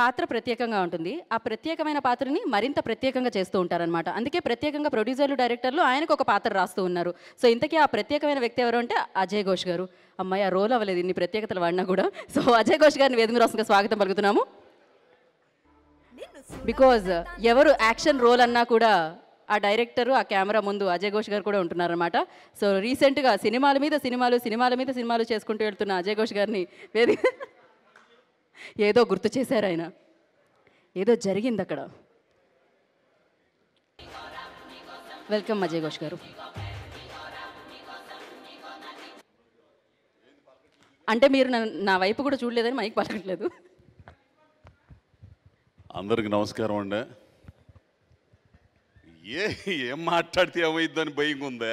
పాత్ర ప్రత్యేకంగా ఉంటుంది ఆ ప్రత్యేకమైన పాత్రని మరింత ప్రత్యేకంగా చేస్తూ ఉంటారనమాట అందుకే ప్రత్యేకంగా ప్రొడ్యూసర్లు డైరెక్టర్లు ఆయనకు ఒక పాత్ర రాస్తూ ఉన్నారు సో ఇంతకీ ఆ ప్రత్యేకమైన వ్యక్తి ఎవరు అంటే అజయ్ ఘోష్ గారు అమ్మాయి ఆ రోల్ అవ్వలేదు ఇన్ని ప్రత్యేకతలు వాడినా కూడా సో అజయ్ ఘోష్ గారిని వేదిక రాసుగా స్వాగతం పలుకుతున్నాము బికాజ్ ఎవరు యాక్షన్ రోల్ అన్నా కూడా ఆ డైరెక్టర్ ఆ కెమెరా ముందు అజయ్ ఘోష్ గారు కూడా ఉంటున్నారనమాట సో రీసెంట్గా సినిమాల మీద సినిమాలు సినిమాల మీద సినిమాలు చేసుకుంటూ వెళ్తున్న అజయ్ ఘోష్ గారిని వేదిక ఏదో గుర్తు చేశారు ఆయన ఏదో జరిగింది అక్కడ వెల్కమ్ అజయ్ ఘోష్ గారు అంటే మీరు నా వైపు కూడా చూడలేదని మైక్ పలకట్లేదు అందరికి నమస్కారం అండి ఏ ఏం మాట్లాడితే ఏమైందని భయం ఉందే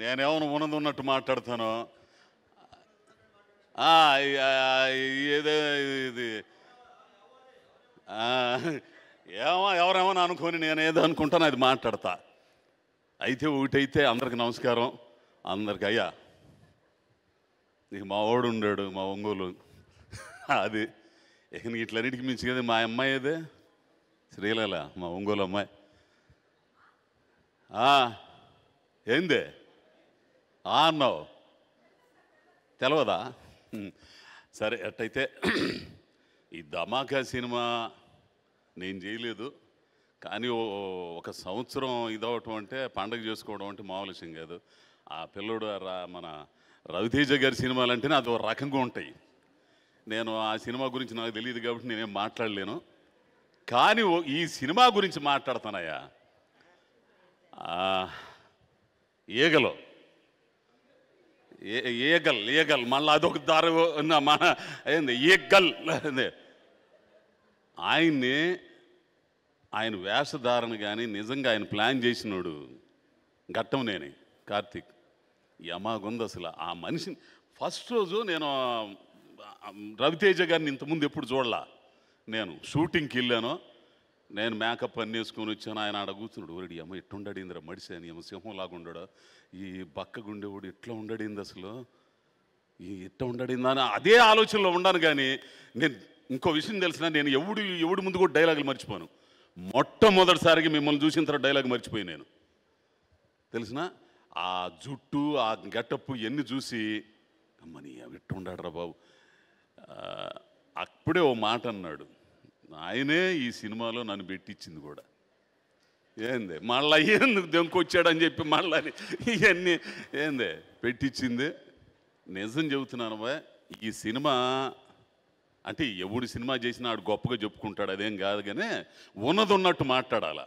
నేనేమైనా ఉన్నది ఉన్నట్టు మాట్లాడతాను ఇది ఏమో ఎవరేమో అనుకోని నేను ఏదో అనుకుంటాను అది మాట్లాడతా అయితే ఒకటైతే అందరికి నమస్కారం అందరికి అయ్యా నీకు మా వాడు ఉండాడు మా ఒంగోలు అది ఇక నీకు ఇట్లన్నిటికి మించి కదా మా అమ్మాయి అదే శ్రీలల మా ఒంగోలు అమ్మాయి ఏందే అన్నావు తెలవదా సరే అట్టయితే ఈ ధమాకా సినిమా నేను చేయలేదు కానీ ఒక సంవత్సరం ఇదవటం అంటే పండగ చేసుకోవడం అంటే మామూలు విషయం కాదు ఆ పిల్లడు మన రవితేజ గారి సినిమాలు అంటేనే అది ఒక రకంగా ఉంటాయి నేను ఆ సినిమా గురించి నాకు తెలియదు కాబట్టి నేనేం మాట్లాడలేను కానీ ఈ సినిమా గురించి మాట్లాడతానయ్యా ఈగలో ఏగల్ ఏగల్ మళ్ళీ అదొక దారి మన ఏంది ఏగల్ ఆయన్ని ఆయన వేషధారణ కానీ నిజంగా ఆయన ప్లాన్ చేసినోడు ఘట్టం నేనే కార్తీక్ యమాగుంది అసలు ఆ మనిషిని ఫస్ట్ రోజు నేను రవితేజ గారిని ఇంతకుముందు ఎప్పుడు చూడలా నేను షూటింగ్కి వెళ్ళాను నేను మేకప్ అన్ని వేసుకొని వచ్చాను ఆయన ఆడ కూర్చున్నాడు ఓరడి అమ్మ ఎట్టుండడు ఇందిరా మడిసి అని ఏమో సింహంలాగా ఉండడు ఈ బక్క గుండెవాడు ఎట్లా ఉండడింది అసలు ఈ ఎట్లా ఉండడిందా అని అదే ఆలోచనలో ఉండాను కానీ నేను ఇంకో విషయం తెలిసిన నేను ఎవడు ఎవడు ముందు కూడా డైలాగులు మర్చిపోను మొట్టమొదటిసారిగా మిమ్మల్ని చూసిన తర్వాత డైలాగ్ మర్చిపోయి నేను తెలిసిన ఆ జుట్టు ఆ గెటప్ ఎన్ని చూసి అమ్మని ఎట్టుండాడు రా బాబు అప్పుడే ఓ మాట అన్నాడు ఆయనే ఈ సినిమాలో నన్ను పెట్టించింది కూడా ఏంది మళ్ళీ ఎందుకు దొంకొచ్చాడని చెప్పి మళ్ళీ ఇవన్నీ ఏంది పెట్టించింది నిజం చెబుతున్నాను ఈ సినిమా అంటే ఎవడు సినిమా చేసినా ఆడు గొప్పగా చెప్పుకుంటాడు అదేం కాదు కానీ ఉన్నది ఉన్నట్టు మాట్లాడాల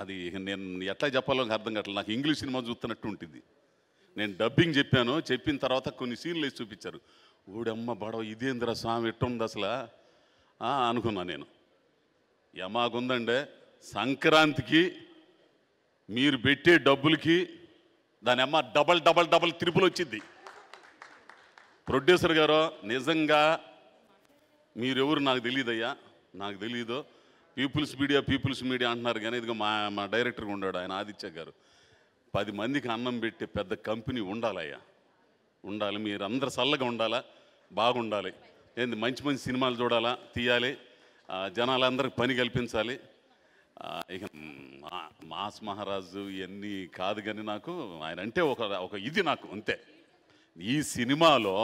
అది నేను ఎట్లా చెప్పాలో అర్థం కావట్లేదు నాకు ఇంగ్లీష్ సినిమా చూస్తున్నట్టు ఉంటుంది నేను డబ్బింగ్ చెప్పాను చెప్పిన తర్వాత కొన్ని సీన్లు వేసి చూపించారు ఊడమ్మ బడవ ఇదేంద్ర స్వామి ఇట్టుంది అసలు అనుకున్నా నేను యమాగుందండే సంక్రాంతికి మీరు పెట్టే డబ్బులకి దాని అమ్మ డబల్ డబల్ డబల్ తిరుపులు వచ్చింది ప్రొడ్యూసర్ గారు నిజంగా మీరెవరు నాకు తెలియదయ్యా నాకు తెలియదు పీపుల్స్ మీడియా పీపుల్స్ మీడియా అంటున్నారు కానీ ఇదిగో మా మా డైరెక్టర్గా ఉన్నాడు ఆయన ఆదిత్య గారు పది మందికి అన్నం పెట్టే పెద్ద కంపెనీ ఉండాలయ్యా ఉండాలి మీరు అందరు చల్లగా ఉండాలా బాగుండాలి ఏంది మంచి మంచి సినిమాలు చూడాలా తీయాలి జనాలందరికి పని కల్పించాలి ఇక మాస్ మహారాజు ఇవన్నీ కాదు కానీ నాకు ఆయన అంటే ఒక ఒక ఇది నాకు అంతే ఈ సినిమాలో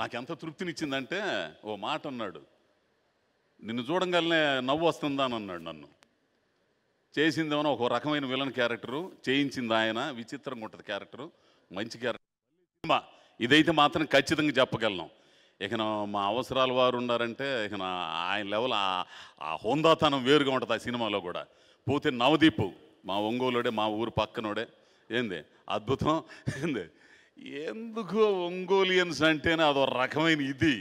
నాకు ఎంత తృప్తినిచ్చిందంటే ఓ మాట అన్నాడు నిన్ను చూడంగానే నవ్వు వస్తుందా అని అన్నాడు నన్ను చేసిందేమో ఒక రకమైన విలన్ క్యారెక్టరు చేయించింది ఆయన విచిత్రంగా ఉంటుంది క్యారెక్టరు మంచి సినిమా ఇదైతే మాత్రం ఖచ్చితంగా చెప్పగలను ఇక మా అవసరాల వారు ఉన్నారంటే ఇక ఆయన లెవెల్ ఆ హోందాతనం వేరుగా ఉంటుంది ఆ సినిమాలో కూడా పోతే నవదీప్ మా ఒంగోలుడే మా ఊరు పక్కనోడే ఏంది అద్భుతం ఏంది ఎందుకు ఒంగోలియన్స్ అంటేనే అదో రకమైన ఇది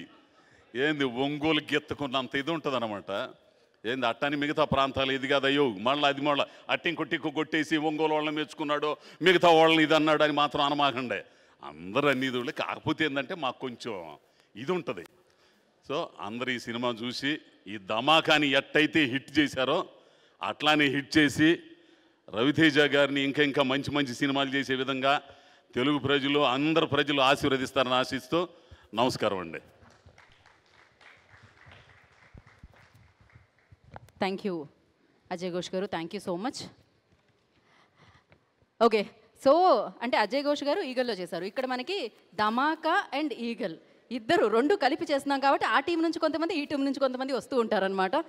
ఏంది ఒంగోలు గెత్తుకున్నంత ఇది ఉంటుంది ఏంది అట్టని మిగతా ప్రాంతాలు ఇది అయ్యో మళ్ళీ అది మళ్ళీ అట్టింకొట్టిక్కు కొట్టేసి ఒంగోలు వాళ్ళని మెచ్చుకున్నాడు మిగతా వాళ్ళని ఇది అన్నాడు అని మాత్రం అనమాకండే అందరూ అన్ని ఇది కాకపోతే ఏంటంటే మాకు కొంచెం ఇది ఉంటుంది సో అందరు ఈ సినిమా చూసి ఈ ధమాకాని ఎట్టయితే హిట్ చేశారో అట్లానే హిట్ చేసి రవితేజ గారిని ఇంకా ఇంకా మంచి మంచి సినిమాలు చేసే విధంగా తెలుగు ప్రజలు అందరు ప్రజలు ఆశీర్వదిస్తారని ఆశిస్తూ నమస్కారం అండి thank you Ajay Ghosh garu thank you so much okay so అంటే అజయ్ ఘోష్ గారు ఈగల్లో చేశారు ఇక్కడ మనకి ధమాకా అండ్ ఈగల్ ఇద్దరు రెండు కలిపి చేస్తున్నాం కాబట్టి ఆ టీం నుంచి కొంతమంది ఈ టీం నుంచి కొంతమంది వస్తూ ఉంటారనమాట